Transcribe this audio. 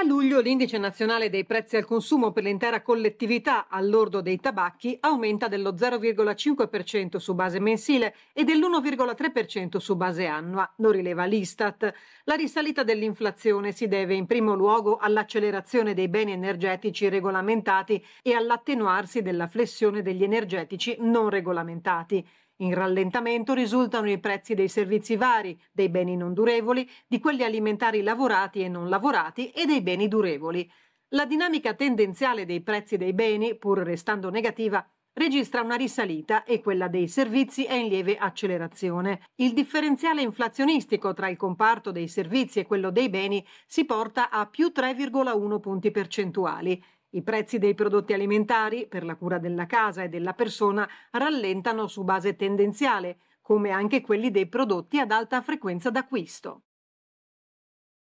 A luglio l'indice nazionale dei prezzi al consumo per l'intera collettività all'ordo dei tabacchi aumenta dello 0,5% su base mensile e dell'1,3% su base annua, lo rileva l'Istat. La risalita dell'inflazione si deve in primo luogo all'accelerazione dei beni energetici regolamentati e all'attenuarsi della flessione degli energetici non regolamentati. In rallentamento risultano i prezzi dei servizi vari, dei beni non durevoli, di quelli alimentari lavorati e non lavorati e dei beni durevoli. La dinamica tendenziale dei prezzi dei beni, pur restando negativa, registra una risalita e quella dei servizi è in lieve accelerazione. Il differenziale inflazionistico tra il comparto dei servizi e quello dei beni si porta a più 3,1 punti percentuali. I prezzi dei prodotti alimentari per la cura della casa e della persona rallentano su base tendenziale, come anche quelli dei prodotti ad alta frequenza d'acquisto.